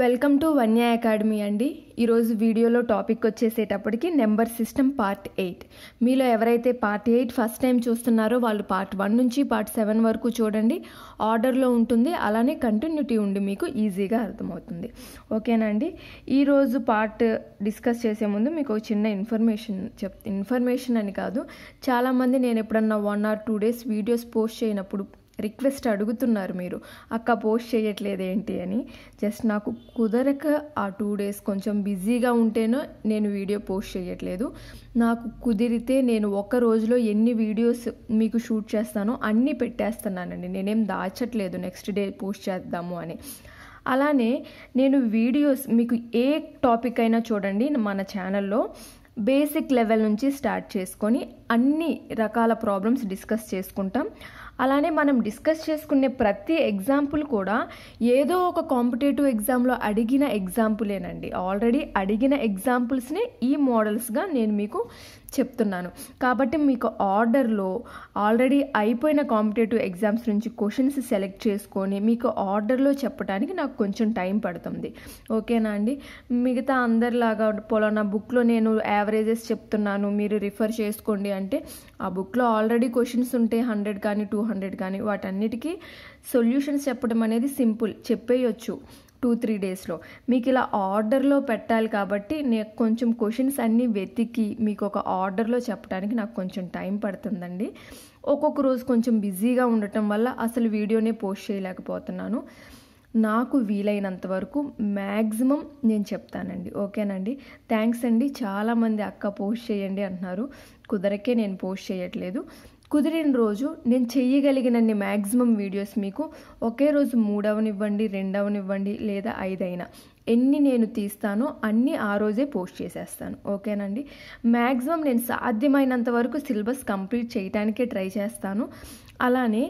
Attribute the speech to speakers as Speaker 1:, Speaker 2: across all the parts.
Speaker 1: welcome to వన్య academy అండి ఈరోజు వీడియోలో టాపిక్ వచ్చేసేటప్పటికి నెంబర్ సిస్టమ్ పార్ట్ ఎయిట్ మీలో ఎవరైతే పార్ట్ ఎయిట్ ఫస్ట్ టైం చూస్తున్నారో వాళ్ళు పార్ట్ వన్ నుంచి పార్ట్ సెవెన్ వరకు చూడండి ఆర్డర్లో ఉంటుంది అలానే కంటిన్యూటీ ఉండి మీకు ఈజీగా అర్థమవుతుంది ఓకేనండి ఈరోజు పార్ట్ డిస్కస్ చేసే ముందు మీకు ఒక చిన్న ఇన్ఫర్మేషన్ చెప్ ఇన్ఫర్మేషన్ అని కాదు చాలామంది నేను ఎప్పుడన్నా one or two days videos post చేయనప్పుడు రిక్వెస్ట్ అడుగుతున్నారు మీరు అక్క పోస్ట్ చేయట్లేదు ఏంటి అని జస్ట్ నాకు కుదరక ఆ టూ డేస్ కొంచెం బిజీగా ఉంటేనో నేను వీడియో పోస్ట్ చేయట్లేదు నాకు కుదిరితే నేను ఒక రోజులో ఎన్ని వీడియోస్ మీకు షూట్ చేస్తానో అన్నీ పెట్టేస్తున్నానండి నేనేం దాచట్లేదు నెక్స్ట్ డే పోస్ట్ చేద్దాము అని అలానే నేను వీడియోస్ మీకు ఏ టాపిక్ అయినా చూడండి మన ఛానల్లో బేసిక్ లెవెల్ నుంచి స్టార్ట్ చేసుకొని అన్ని రకాల ప్రాబ్లమ్స్ డిస్కస్ చేసుకుంటాం అలానే మనం డిస్కస్ చేసుకునే ప్రతి ఎగ్జాంపుల్ కూడా ఏదో ఒక కాంపిటేటివ్ ఎగ్జామ్లో అడిగిన ఎగ్జాంపులేనండి ఆల్రెడీ అడిగిన ఎగ్జాంపుల్స్ని ఈ మోడల్స్గా నేను మీకు చెప్తున్నాను కాబట్టి మీకు ఆర్డర్లో ఆల్రెడీ అయిపోయిన కాంపిటేటివ్ ఎగ్జామ్స్ నుంచి క్వశ్చన్స్ సెలెక్ట్ చేసుకొని మీకు ఆర్డర్లో చెప్పడానికి నాకు కొంచెం టైం పడుతుంది ఓకేనా అండి మిగతా అందరిలాగా పొలానా బుక్లో నేను యావరేజెస్ చెప్తున్నాను మీరు రిఫర్ చేసుకోండి అంటే ఆ బుక్లో ఆల్రెడీ క్వశ్చన్స్ ఉంటే హండ్రెడ్ కానీ టూ హండ్రెడ్ కానీ వాటన్నిటికీ సొల్యూషన్స్ చెప్పడం అనేది సింపుల్ చెప్పేయచ్చు టూ త్రీ డేస్లో మీకు ఇలా ఆర్డర్లో పెట్టాలి కాబట్టి నేను కొంచెం క్వశ్చన్స్ అన్నీ వెతికి మీకు ఒక ఆర్డర్లో చెప్పడానికి నాకు కొంచెం టైం పడుతుందండి ఒక్కొక్క రోజు కొంచెం బిజీగా ఉండటం వల్ల అసలు వీడియోనే పోస్ట్ చేయలేకపోతున్నాను నాకు వీలైనంత వరకు మ్యాక్సిమం నేను చెప్తానండి ఓకేనండి థ్యాంక్స్ అండి చాలామంది అక్క పోస్ట్ చేయండి అంటున్నారు కుదరకే నేను పోస్ట్ చేయట్లేదు కుదిరిన రోజు నేను చేయగలిగినన్ని మ్యాక్సిమం వీడియోస్ మీకు ఒకే రోజు మూడవనివ్వండి రెండవనివ్వండి లేదా ఐదైనా ఎన్ని నేను తీస్తానో అన్నీ ఆ రోజే పోస్ట్ చేసేస్తాను ఓకేనండి మ్యాక్సిమం నేను సాధ్యమైనంత వరకు సిలబస్ కంప్లీట్ చేయడానికే ట్రై చేస్తాను అలానే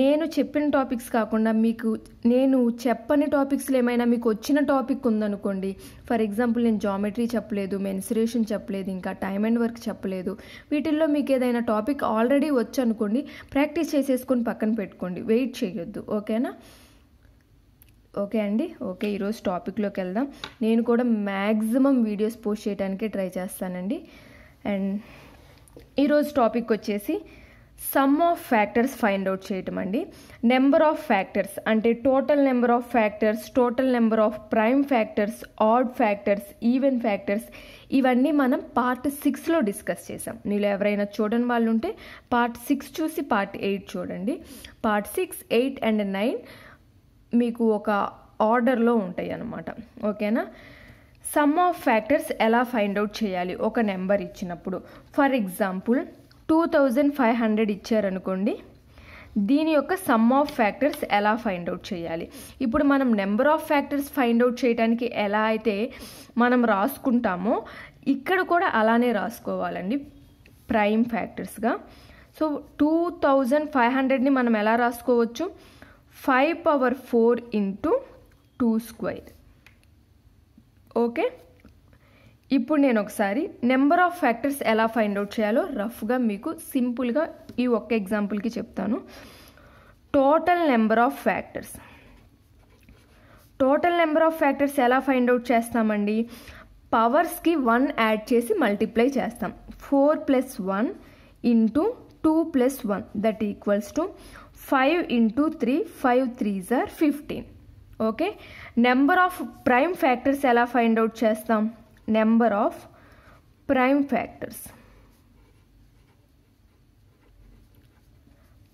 Speaker 1: నేను చెప్పిన టాపిక్స్ కాకుండా మీకు నేను చెప్పని టాపిక్స్లో ఏమైనా మీకు వచ్చిన టాపిక్ ఉందనుకోండి ఫర్ ఎగ్జాంపుల్ నేను జామెట్రీ చెప్పలేదు మెన్సిరేషన్ చెప్పలేదు ఇంకా టైమ్ అండ్ వర్క్ చెప్పలేదు వీటిల్లో మీకు ఏదైనా టాపిక్ ఆల్రెడీ వచ్చు అనుకోండి ప్రాక్టీస్ చేసేసుకొని పక్కన పెట్టుకోండి వెయిట్ చేయొద్దు ఓకేనా ఓకే అండి ఓకే ఈరోజు టాపిక్లోకి వెళ్దాం నేను కూడా మ్యాక్సిమం వీడియోస్ పోస్ట్ చేయడానికే ట్రై చేస్తానండి అండ్ ఈరోజు టాపిక్ వచ్చేసి sum of factors find out చేయటం అండి నెంబర్ ఆఫ్ ఫ్యాక్టర్స్ అంటే total number of factors total number of prime factors odd factors even factors ఇవన్నీ మనం పార్ట్ సిక్స్లో డిస్కస్ చేసాం మీరు ఎవరైనా చూడని వాళ్ళు ఉంటే పార్ట్ సిక్స్ చూసి పార్ట్ ఎయిట్ చూడండి part six eight and nine మీకు ఒక ఆర్డర్లో ఉంటాయి అన్నమాట ఓకేనా సమ్ ఆఫ్ ఫ్యాక్టర్స్ ఎలా ఫైండ్ అవుట్ చేయాలి ఒక నెంబర్ ఇచ్చినప్పుడు for example two thousand five hundred ఇచ్చారనుకోండి దీని యొక్క సమ్ ఆఫ్ ఫ్యాక్టర్స్ ఎలా ఫైండ్ అవుట్ చేయాలి ఇప్పుడు మనం number of factors find out చేయడానికి ఎలా అయితే మనం రాసుకుంటామో ఇక్కడ కూడా అలానే రాసుకోవాలండి ప్రైమ్ ఫ్యాక్టర్స్గా సో టూ థౌజండ్ ఫైవ్ హండ్రెడ్ని మనం ఎలా రాసుకోవచ్చు five power four into two square okay ఇప్పుడు నేను ఒకసారి నెంబర్ ఆఫ్ ఫ్యాక్టర్స్ ఎలా ఫైండ్ అవుట్ చేయాలో రఫ్గా మీకు సింపుల్గా ఈ ఒక్క ఎగ్జాంపుల్కి చెప్తాను total number of factors total number of factors ఎలా ఫైండ్ అవుట్ చేస్తామండి పవర్స్కి వన్ యాడ్ చేసి మల్టిప్లై చేస్తాం four plus one into two plus one that equals to five into three five three జార్ fifteen okay number of prime factors ఎలా find out చేస్తాం number of prime factors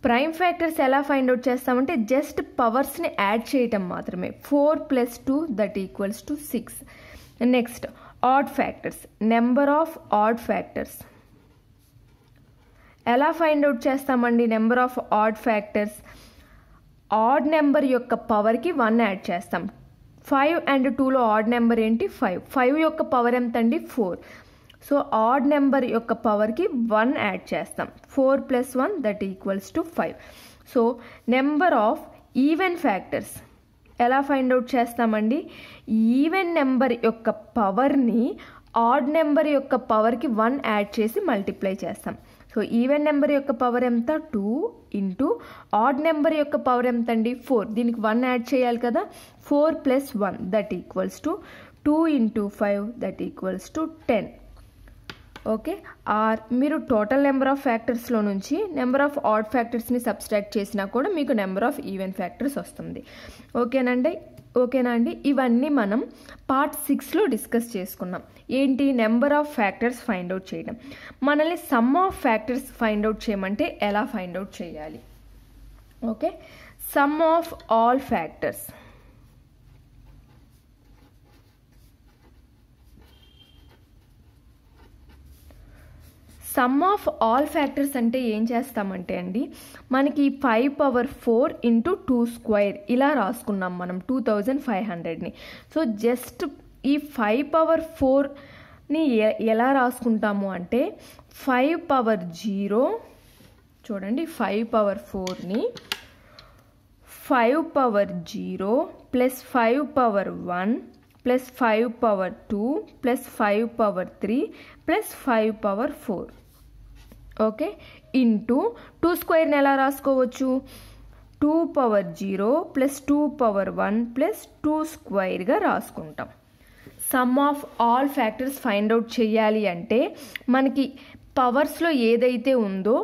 Speaker 1: prime factors ఎలా find out చేస్తామంటే just పవర్స్ని add చేయటం మాత్రమే four plus two that equals to six next odd factors number of odd factors ఎలా find out చేస్తామండి number of odd factors odd number యొక్క పవర్కి one add చేస్తాం ఫైవ్ అండ్ టూలో ఆడ్ నెంబర్ ఏంటి ఫైవ్ ఫైవ్ యొక్క పవర్ ఎంత అండి ఫోర్ సో ఆడ్ నెంబర్ యొక్క పవర్కి వన్ యాడ్ చేస్తాం four plus one that equals to five so number of even factors ఎలా ఫైండ్ అవుట్ చేస్తామండి ఈవెన్ నెంబర్ యొక్క పవర్ని ఆడ్ నెంబర్ యొక్క పవర్కి వన్ యాడ్ చేసి మల్టిప్లై చేస్తాం సో ఈవెన్ నెంబర్ యొక్క పవర్ ఎంత టూ ఇంటూ ఆడ్ నెంబర్ యొక్క పవర్ ఎంత అండి ఫోర్ దీనికి వన్ యాడ్ చేయాలి కదా four plus one that equals to two into five that equals to ten okay or మీరు టోటల్ నెంబర్ ఆఫ్ ఫ్యాక్టర్స్లో నుంచి నెంబర్ ఆఫ్ ఆడ్ ఫ్యాక్టర్స్ని సబ్స్ట్రాక్ట్ చేసినా కూడా మీకు నెంబర్ ఆఫ్ ఈవెన్ ఫ్యాక్టర్స్ వస్తుంది ఓకేనండి ఓకేనా అండి ఇవన్నీ మనం పార్ట్ సిక్స్లో డిస్కస్ చేసుకున్నాం ఏంటి number of factors find out చేయడం మనల్ని sum of factors find out చేయమంటే ఎలా ఫైండ్ అవుట్ చేయాలి okay sum of all factors sum of all factors అంటే ఏం చేస్తామంటే అండి మనకి five power four into two square ఇలా రాసుకున్నాం మనం టూ థౌజండ్ ఫైవ్ హండ్రెడ్ని సో జస్ట్ ఈ ఫైవ్ పవర్ ఫోర్ని ఎలా రాసుకుంటాము అంటే ఫైవ్ పవర్ జీరో చూడండి ఫైవ్ పవర్ ఫోర్ని five power zero plus five power one plus five power two plus five power three plus five power four okay into two స్క్వేర్ని ఎలా రాసుకోవచ్చు two power zero plus two power one plus two స్క్వైర్గా రాసుకుంటాం sum of all factors find out చేయాలి అంటే మనకి పవర్స్లో ఏదైతే ఉందో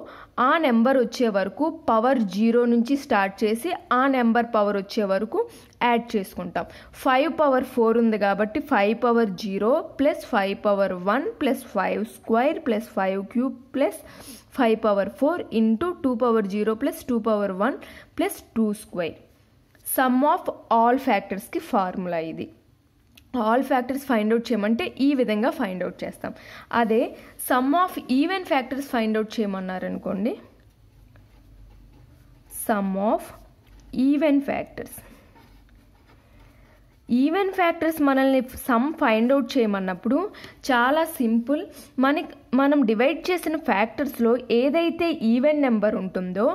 Speaker 1: ఆ నెంబర్ వచ్చే వరకు పవర్ జీరో నుంచి స్టార్ట్ చేసి ఆ నెంబర్ పవర్ వచ్చే వరకు యాడ్ చేసుకుంటాం ఫైవ్ పవర్ ఫోర్ ఉంది కాబట్టి five power zero plus five power one plus five square plus five cube plus five power four into two power zero plus two power one plus two square sum of all ఫ్యాక్టర్స్కి formula ఇది all factors find out చేయమంటే ఈ విధంగా find out చేస్తాం అదే sum of even factors find out చేయమన్నారు అనుకోండి sum of even factors even factors మనల్ని సమ్ ఫైండ్ అవుట్ చేయమన్నప్పుడు చాలా సింపుల్ మనకి మనం డివైడ్ చేసిన ఫ్యాక్టర్స్లో ఏదైతే ఈవెన్ నెంబర్ ఉంటుందో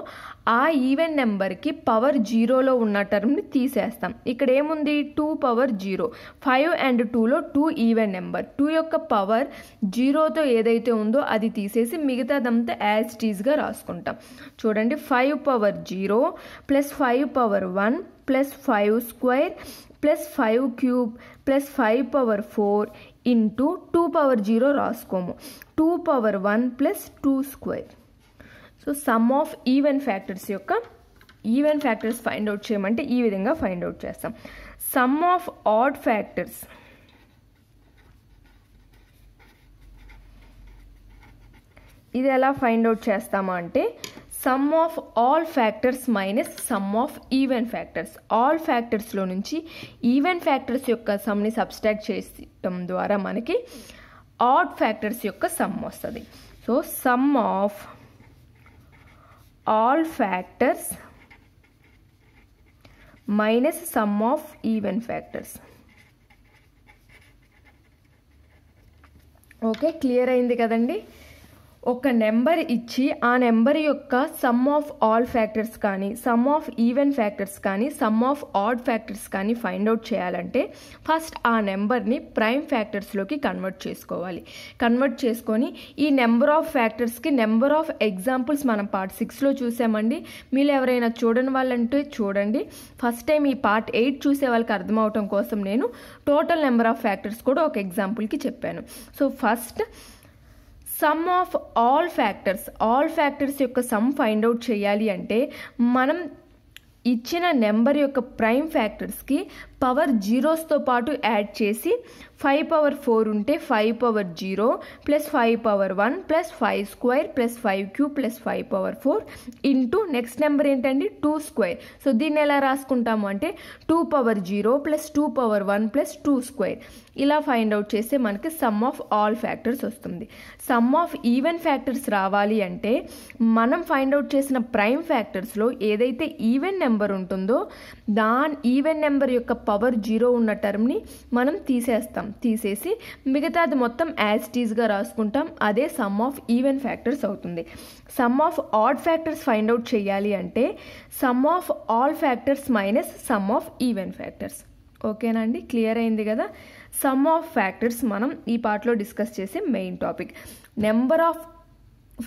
Speaker 1: ఆ ఈవెన్ నెంబర్కి పవర్ జీరోలో ఉన్న టర్మ్ని తీసేస్తాం ఇక్కడ ఏముంది two power zero five and టూలో టూ ఈవెన్ నెంబర్ టూ యొక్క పవర్ జీరోతో ఏదైతే ఉందో అది తీసేసి మిగతాదంతా యాజ్ టీజ్గా రాసుకుంటాం చూడండి five power zero plus five power one plus five square plus five cube plus five power four into two power zero రాసుకోము two power one plus two square so sum of even factors యొక్క even factors find out చేయమంటే ఈ విధంగా find out చేస్తాం some of odd factors ఇది ఎలా find out చేస్తామా అంటే sum of all factors minus sum of even factors all ఫ్యాక్టర్స్లో నుంచి ఈవెన్ ఫ్యాక్టర్స్ యొక్క సమ్ని సబ్స్ట్రాక్ట్ చేయటం ద్వారా మనకి ఆడ్ ఫ్యాక్టర్స్ యొక్క సమ్ వస్తుంది so sum of all factors minus sum of even factors okay clear అయింది కదండి ఒక నెంబర్ ఇచ్చి ఆ నెంబర్ యొక్క సమ్ ఆఫ్ ఆల్ ఫ్యాక్టర్స్ కానీ సమ్ ఆఫ్ ఈవెన్ ఫ్యాక్టర్స్ కానీ సమ్ ఆఫ్ ఆడ్ ఫ్యాక్టర్స్ కానీ ఫైండ్ అవుట్ చేయాలంటే ఫస్ట్ ఆ నెంబర్ని ప్రైమ్ ఫ్యాక్టర్స్లోకి కన్వర్ట్ చేసుకోవాలి కన్వర్ట్ చేసుకొని ఈ నెంబర్ ఆఫ్ ఫ్యాక్టర్స్కి నెంబర్ ఆఫ్ ఎగ్జాంపుల్స్ మనం పార్ట్ సిక్స్లో చూసామండి మీరు ఎవరైనా చూడని వాళ్ళంటే చూడండి ఫస్ట్ టైం ఈ పార్ట్ ఎయిట్ చూసే వాళ్ళకి అర్థమవటం కోసం నేను టోటల్ నెంబర్ ఆఫ్ ఫ్యాక్టర్స్ కూడా ఒక ఎగ్జాంపుల్కి చెప్పాను so first sum of all factors all factors యొక్క సమ్ ఫైండ్ అవుట్ చేయాలి అంటే మనం ఇచ్చిన నెంబర్ యొక్క ప్రైమ్ ఫ్యాక్టర్స్కి పవర్ జీరోస్తో పాటు యాడ్ చేసి ఫైవ్ పవర్ ఫోర్ ఉంటే five power zero plus five power one plus five square plus five cube plus five power four into next number ఏంటండి టూ స్క్వేర్ సో దీన్ని ఎలా రాసుకుంటాము అంటే two power zero plus two power one plus two square ఇలా find out చేస్తే మనకి sum of all factors వస్తుంది sum of even factors రావాలి అంటే మనం ఫైండ్ అవుట్ చేసిన ప్రైమ్ ఫ్యాక్టర్స్లో ఏదైతే ఈవెన్ నెంబర్ ఉంటుందో దాని ఈవెన్ నెంబర్ యొక్క పవర్ జీరో ఉన్న టర్మ్ని మనం తీసేస్తాం తీసేసి మిగతాది మొత్తం యాజిటీస్గా రాసుకుంటాం అదే సమ్ ఆఫ్ ఈవెన్ ఫ్యాక్టర్స్ అవుతుంది sum of odd factors find out చేయాలి అంటే sum of all factors minus sum of even factors ఓకేనండి క్లియర్ అయింది కదా సమ్ ఆఫ్ ఫ్యాక్టర్స్ మనం ఈ పార్ట్లో డిస్కస్ చేసే main topic number of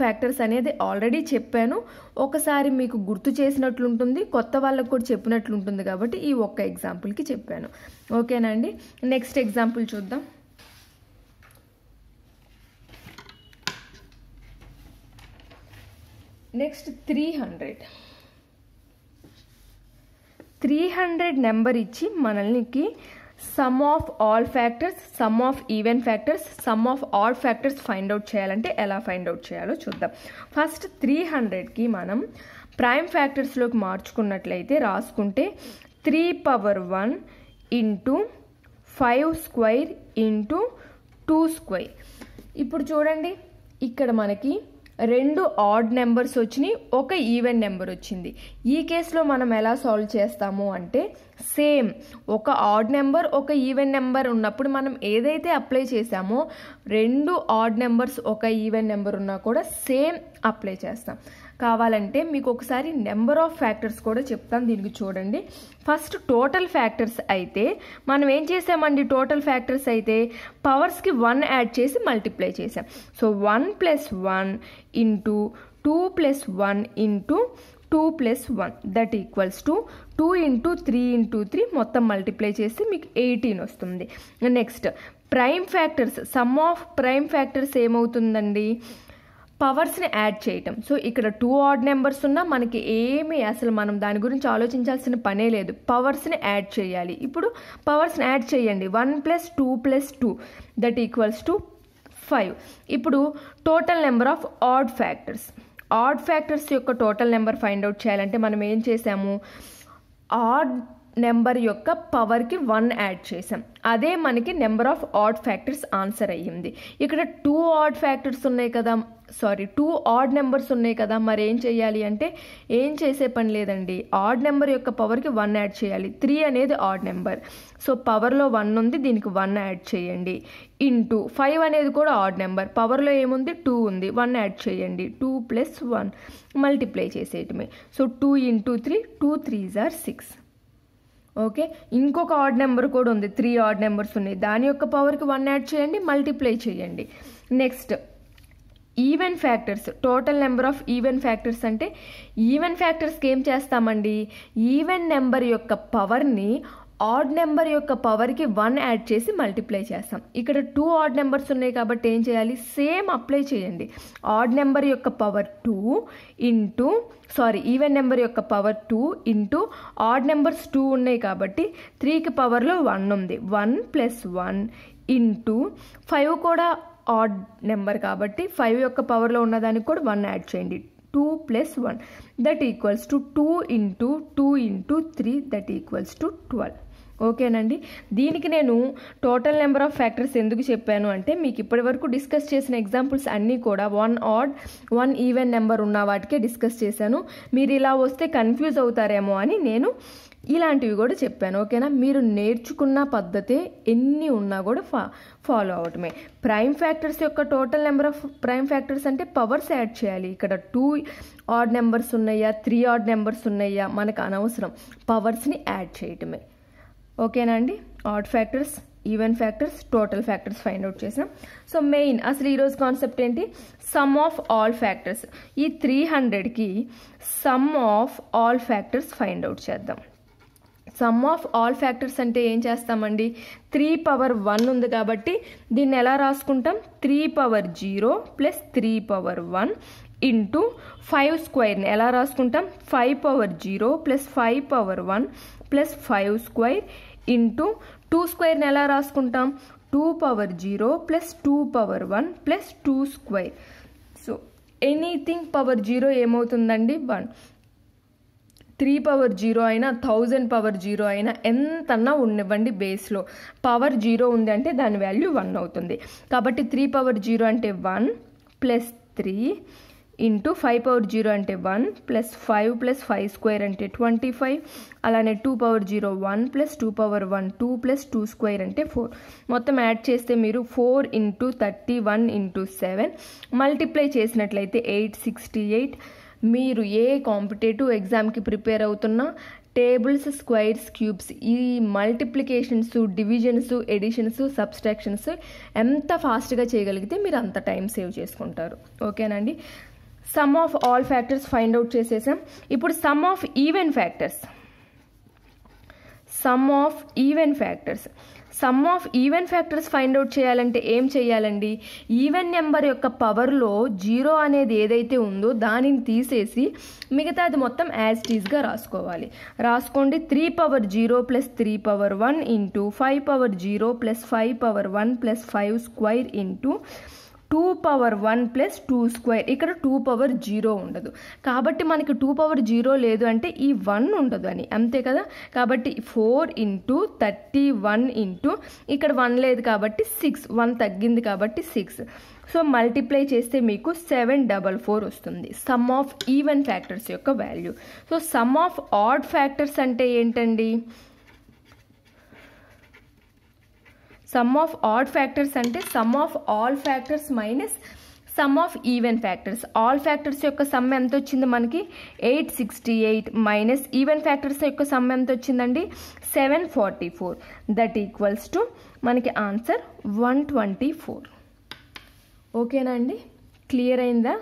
Speaker 1: factors అనేది ఆల్రెడీ చెప్పాను ఒకసారి మీకు గుర్తు చేసినట్లుంటుంది కొత్త వాళ్ళకు కూడా చెప్పినట్లుంటుంది కాబట్టి ఈ ఒక్క ఎగ్జాంపుల్కి చెప్పాను ఓకేనండి నెక్స్ట్ ఎగ్జాంపుల్ చూద్దాం next three hundred three hundred number ఇచ్చి మనల్నికి sum of all factors sum of even factors sum of all factors find out చేయాలంటే ఎలా ఫైండ్ అవుట్ చేయాలో చూద్దాం ఫస్ట్ త్రీ హండ్రెడ్కి మనం ప్రైమ్ ఫ్యాక్టర్స్లోకి మార్చుకున్నట్లయితే రాసుకుంటే three power one into five square into two square ఇప్పుడు చూడండి ఇక్కడ మనకి రెండు ఆడ్ నెంబర్స్ వచ్చినాయి ఒక ఈవెన్ నెంబర్ వచ్చింది ఈ కేసులో మనం ఎలా సాల్వ్ చేస్తాము అంటే సేమ్ ఒక ఆడ్ నెంబర్ ఒక ఈవెన్ నెంబర్ ఉన్నప్పుడు మనం ఏదైతే అప్లై చేసామో రెండు ఆడ్ నెంబర్స్ ఒక ఈవెన్ నెంబర్ ఉన్నా కూడా సేమ్ అప్లై చేస్తాం కావాలంటే మీకు ఒకసారి నెంబర్ ఆఫ్ ఫ్యాక్టర్స్ కూడా చెప్తాను దీనికి చూడండి ఫస్ట్ టోటల్ ఫ్యాక్టర్స్ అయితే మనం ఏం చేసామండి టోటల్ ఫ్యాక్టర్స్ అయితే పవర్స్కి వన్ యాడ్ చేసి మల్టిప్లై చేసాం so one plus one into two plus one into two plus one that equals to two into three into three మొత్తం మల్టిప్లై చేసి మీకు ఎయిటీన్ వస్తుంది next prime factors sum of prime factors ఏమవుతుందండి పవర్స్ని add చేయటం so ఇక్కడ two odd numbers ఉన్నా మనకి ఏమి అసలు మనం దాని గురించి ఆలోచించాల్సిన పనే లేదు పవర్స్ని యాడ్ చేయాలి ఇప్పుడు పవర్స్ని యాడ్ చేయండి one plus two plus two that equals to five ఇప్పుడు total number of odd factors odd factors యొక్క టోటల్ నెంబర్ ఫైండ్ అవుట్ చేయాలంటే మనం ఏం చేసాము ఆడ్ నెంబర్ యొక్క పవర్కి వన్ యాడ్ చేసాం అదే మనకి number of odd factors answer అయ్యింది ఇక్కడ టూ ఆడ్ ఫ్యాక్టర్స్ ఉన్నాయి కదా సారీ టూ ఆడ్ నెంబర్స్ ఉన్నాయి కదా మరి ఏం చేయాలి అంటే ఏం చేసే పని లేదండి ఆడ్ నెంబర్ యొక్క పవర్కి వన్ యాడ్ చేయాలి త్రీ అనేది ఆడ్ నెంబర్ సో పవర్లో వన్ ఉంది దీనికి వన్ యాడ్ చేయండి ఇంటూ ఫైవ్ అనేది కూడా ఆడ్ నెంబర్ పవర్లో ఏముంది టూ ఉంది వన్ యాడ్ చేయండి టూ ప్లస్ వన్ మల్టిప్లై చేసేయటమే so two into three two three or six okay ఇంకొక ఆడ్ నెంబర్ కూడా ఉంది త్రీ ఆడ్ నెంబర్స్ ఉన్నాయి దాని యొక్క పవర్కి వన్ యాడ్ చేయండి మల్టిప్లై చేయండి next even factors total number of even factors అంటే ఈవెన్ ఫ్యాక్టర్స్కి ఏం చేస్తామండి ఈవెన్ నెంబర్ యొక్క పవర్ని ఆడ్ నెంబర్ యొక్క పవర్కి వన్ యాడ్ చేసి మల్టిప్లై చేస్తాం ఇక్కడ టూ ఆడ్ నెంబర్స్ ఉన్నాయి కాబట్టి ఏం చేయాలి సేమ్ అప్లై చేయండి ఆడ్ నెంబర్ యొక్క power two into sorry even number యొక్క power two into odd numbers two ఉన్నాయి కాబట్టి త్రీకి పవర్లో వన్ ఉంది one plus one into five కూడా ఆడ్ నెంబర్ కాబట్టి ఫైవ్ యొక్క పవర్లో ఉన్నదానికి కూడా వన్ యాడ్ చేయండి two plus one that equals to two into two into three that equals to twelve ఓకేనండి దీనికి నేను టోటల్ నెంబర్ ఆఫ్ ఫ్యాక్టర్స్ ఎందుకు చెప్పాను అంటే మీకు ఇప్పటి వరకు డిస్కస్ చేసిన ఎగ్జాంపుల్స్ అన్నీ కూడా one odd one even number ఉన్న వాటికే డిస్కస్ చేశాను మీరు ఇలా వస్తే కన్ఫ్యూజ్ అవుతారేమో అని నేను ఇలాంటివి కూడా చెప్పాను ఓకేనా మీరు నేర్చుకున్న పద్ధతే ఎన్ని ఉన్నా కూడా ఫా ఫాలో అవటమే ప్రైమ్ ఫ్యాక్టర్స్ యొక్క total number of prime factors అంటే పవర్స్ యాడ్ చేయాలి ఇక్కడ టూ ఆడ్ నెంబర్స్ ఉన్నాయా త్రీ ఆడ్ నెంబర్స్ ఉన్నాయా మనకు అనవసరం పవర్స్ని యాడ్ చేయటమే ఓకేనా అండి odd factors even factors total factors find out చేసాం సో మెయిన్ అసలు ఈరోజు కాన్సెప్ట్ ఏంటి సమ్ ఆఫ్ ఆల్ ఫ్యాక్టర్స్ ఈ త్రీ హండ్రెడ్కి sum of all factors find out చేద్దాం సమ్ ఆఫ్ ఆల్ ఫ్యాక్టర్స్ అంటే ఏం చేస్తామండి త్రీ పవర్ వన్ ఉంది కాబట్టి దీన్ని ఎలా రాసుకుంటాం three power zero plus three power one into five స్క్వైర్ని ఎలా రాసుకుంటాం five power zero plus five power one plus five square into two స్క్వైర్ని ఎలా రాసుకుంటాం two power zero plus two power one plus two square so anything power zero ఏమవుతుందండి one three power zero అయినా thousand power zero అయినా ఎంతన్నా ఉండివ్వండి బేస్లో power zero ఉంది అంటే దాని వాల్యూ వన్ అవుతుంది కాబట్టి త్రీ పవర్ జీరో అంటే one plus three into five power zero అంటే one plus five plus five square అంటే ట్వంటీ ఫైవ్ అలానే two power zero one plus two power one two plus two square అంటే four మొత్తం add చేస్తే మీరు four into thirty one into seven multiply చేసినట్లయితే eight sixty eight మీరు ఏ competitive ఎగ్జామ్కి ప్రిపేర్ అవుతున్నా టేబుల్స్ స్క్వైర్స్ క్యూబ్స్ ఈ మల్టిప్లికేషన్స్ డివిజన్స్ ఎడిషన్స్ సబ్స్ట్రాక్షన్స్ ఎంత ఫాస్ట్గా చేయగలిగితే మీరు అంత టైం సేవ్ చేసుకుంటారు ఓకేనండి sum of all factors find out చేసేసాం ఇప్పుడు sum of even factors sum of even factors sum of even factors find out చేయాలంటే ఏం చేయాలండి ఈవెన్ నెంబర్ యొక్క పవర్లో జీరో అనేది ఏదైతే ఉందో దానిని తీసేసి మిగతా అది మొత్తం యాజ్ టీజ్గా రాసుకోవాలి రాసుకోండి three power zero plus three power one into five power zero plus five power one plus five square into two power one plus two square ఇక్కడ టూ పవర్ జీరో ఉండదు కాబట్టి మనకి టూ పవర్ జీరో లేదు అంటే ఈ one ఉండదు అని అంతే కదా కాబట్టి four into thirty one into ఇక్కడ వన్ లేదు కాబట్టి సిక్స్ వన్ తగ్గింది కాబట్టి సిక్స్ సో మల్టిప్లై చేస్తే మీకు సెవెన్ డబల్ ఫోర్ వస్తుంది సమ్ ఆఫ్ ఈవెన్ ఫ్యాక్టర్స్ యొక్క value so sum of odd factors అంటే ఏంటండి సమ్ ఆఫ్ ఆడ్ ఫ్యాక్టర్స్ అంటే sum of all factors minus sum of even factors all factors యొక్క sum ఎంత వచ్చింది మనకి eight sixty eight minus even factors యొక్క sum ఎంత వచ్చిందండి seven forty four that equals to మనకి ఆన్సర్ వన్ ట్వంటీ ఫోర్ ఓకేనా అండి క్లియర్ అయిందా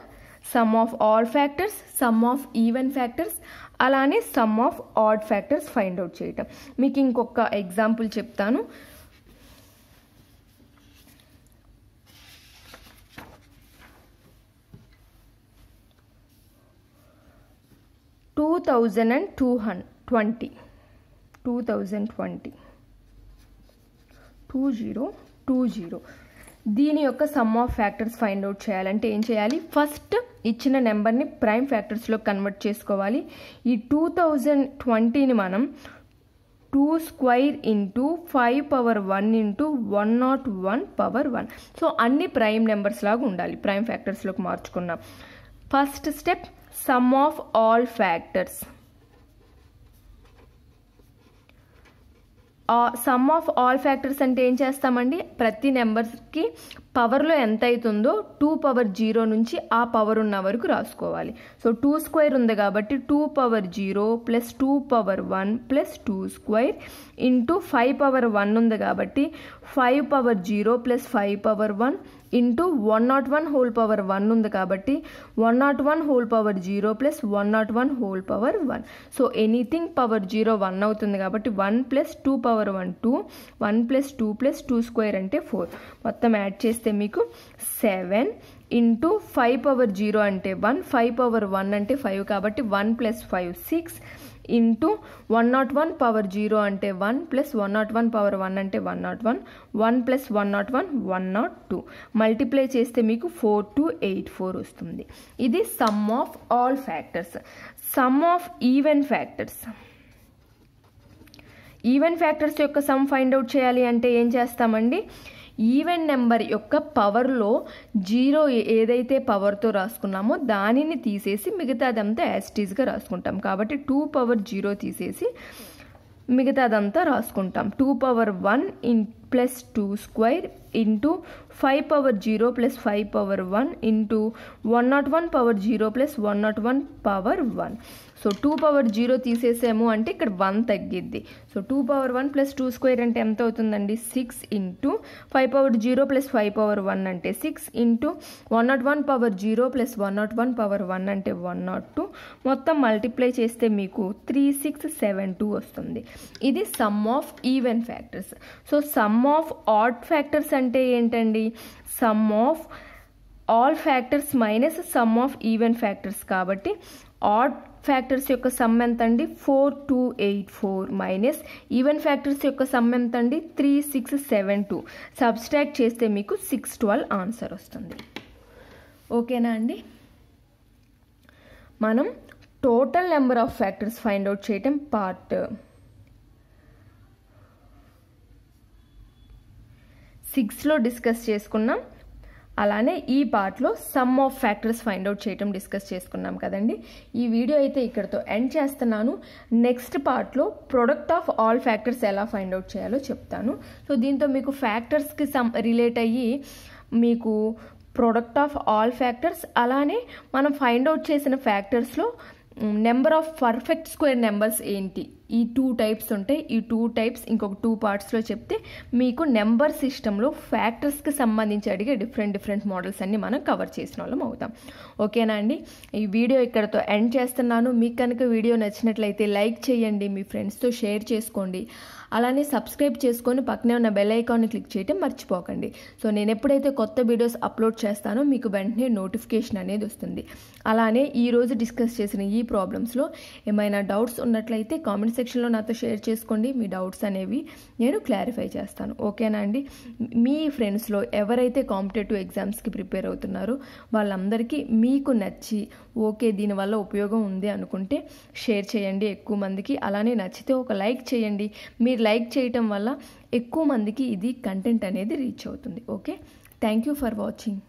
Speaker 1: sum of all factors sum of even factors అలానే sum of odd factors find out చేయటం మీకు ఇంకొక ఎగ్జాంపుల్ చెప్తాను టూ థౌజండ్ అండ్ టూ హన్ twenty two thousand twenty two zero two zero దీని యొక్క sum of factors find out చేయాలంటే ఏం చేయాలి ఫస్ట్ ఇచ్చిన నెంబర్ని ప్రైమ్ ఫ్యాక్టర్స్లో కన్వర్ట్ చేసుకోవాలి ఈ టూ థౌజండ్ ట్వంటీని మనం two square into five power one into one not one power one so అన్ని ప్రైమ్ నెంబర్స్ లాగా ఉండాలి ప్రైమ్ ఫ్యాక్టర్స్లోకి మార్చుకున్నాం first step sum of all factors sum of all factors అంటే ఏం చేస్తామండి ప్రతి నెంబర్స్కి పవర్లో ఎంత అవుతుందో టూ పవర్ జీరో నుంచి ఆ పవర్ ఉన్న వరకు రాసుకోవాలి సో టూ స్క్వైర్ ఉంది కాబట్టి two power zero plus two power one plus two square into five power one ఉంది కాబట్టి five power zero plus five power one into one not one whole power one ఉంది కాబట్టి one not one whole power zero plus one not one whole power one so anything power zero one అవుతుంది కాబట్టి one plus two power one two one plus two plus two square అంటే four మొత్తం add చేస్తే మీకు seven into five power zero అంటే one five power one అంటే five కాబట్టి one plus five six into one not one power zero అంటే one plus one not one power one అంటే one not one one plus one not one one not two multiply చేస్తే మీకు four two eight four వస్తుంది ఇది sum of all factors sum of even factors even factors యొక్క sum find out చేయాలి అంటే ఏం చేస్తామండి ఈవెన్ నెంబర్ యొక్క పవర్లో జీరో ఏదైతే పవర్తో రాసుకున్నామో దానిని తీసేసి మిగతాదంతా యాస్టీస్గా రాసుకుంటాం కాబట్టి టూ పవర్ జీరో తీసేసి మిగతాదంతా రాసుకుంటాం two power one in plus two square into five power zero plus five power one into one not one power zero plus one not one power one so two power zero తీసేసాము అంటే ఇక్కడ one తగ్గిద్ది so two power one plus two square అంటే ఎంత అవుతుందండి six into five power zero plus five power one అంటే six into one not one power zero plus one not one power one అంటే one not two మొత్తం multiply చేస్తే మీకు three six seven two వస్తుంది ఇది sum of even factors so sum sum of odd factors అంటే ఏంటండి sum of all factors minus sum of even factors కాబట్టి odd factors యొక్క సమ్ ఎంత అండి four two eight four minus even factors యొక్క sum ఎంత అండి three six seven two subtract చేస్తే మీకు సిక్స్ ట్వెల్వ్ ఆన్సర్ వస్తుంది ఓకేనా అండి మనం total number of factors find out చేయటం పార్ట్ సిక్స్లో డిస్కస్ చేసుకున్నాం అలానే ఈ పార్ట్లో sum of factors find out చేయటం డిస్కస్ చేసుకున్నాం కదండి ఈ వీడియో అయితే ఇక్కడతో ఎండ్ చేస్తున్నాను నెక్స్ట్ పార్ట్లో ప్రొడక్ట్ ఆఫ్ ఆల్ ఫ్యాక్టర్స్ ఎలా ఫైండ్ అవుట్ చేయాలో చెప్తాను సో దీంతో మీకు ఫ్యాక్టర్స్కి సమ్ రిలేట్ అయ్యి మీకు ప్రొడక్ట్ ఆఫ్ ఆల్ ఫ్యాక్టర్స్ అలానే మనం ఫైండ్ అవుట్ చేసిన ఫ్యాక్టర్స్లో number of perfect square numbers ఏంటి ఈ టూ టైప్స్ ఉంటాయి ఈ టూ టైప్స్ ఇంకొక టూ పార్ట్స్లో చెప్తే మీకు నెంబర్ సిస్టంలో ఫ్యాక్టర్స్కి సంబంధించి అడిగే డిఫరెంట్ డిఫరెంట్ మోడల్స్ అన్ని మనం కవర్ చేసిన వాళ్ళం అవుతాం ఓకేనా అండి ఈ వీడియో ఇక్కడతో ఎండ్ చేస్తున్నాను మీకు కనుక వీడియో నచ్చినట్లయితే లైక్ చేయండి మీ ఫ్రెండ్స్తో షేర్ చేసుకోండి అలానే సబ్స్క్రైబ్ చేసుకొని పక్కనే ఉన్న బెల్ ఐకాన్ని క్లిక్ చేయడం మర్చిపోకండి సో నేను ఎప్పుడైతే కొత్త వీడియోస్ అప్లోడ్ చేస్తానో మీకు వెంటనే నోటిఫికేషన్ అనేది వస్తుంది అలానే ఈరోజు డిస్కస్ చేసిన ఈ ప్రాబ్లమ్స్లో ఏమైనా డౌట్స్ ఉన్నట్లయితే కామెంట్ సెక్షన్లో నాతో షేర్ చేసుకోండి మీ డౌట్స్ అనేవి నేను క్లారిఫై చేస్తాను ఓకేనా అండి మీ ఫ్రెండ్స్లో ఎవరైతే కాంపిటేటివ్ ఎగ్జామ్స్కి ప్రిపేర్ అవుతున్నారో వాళ్ళందరికీ మీకు నచ్చి ఓకే దీనివల్ల ఉపయోగం ఉంది అనుకుంటే షేర్ చేయండి ఎక్కువ మందికి అలానే నచ్చితే ఒక లైక్ చేయండి మీ మీరు లైక్ చేయటం వల్ల ఎక్కువ మందికి ఇది కంటెంట్ అనేది రీచ్ అవుతుంది okay thank you for watching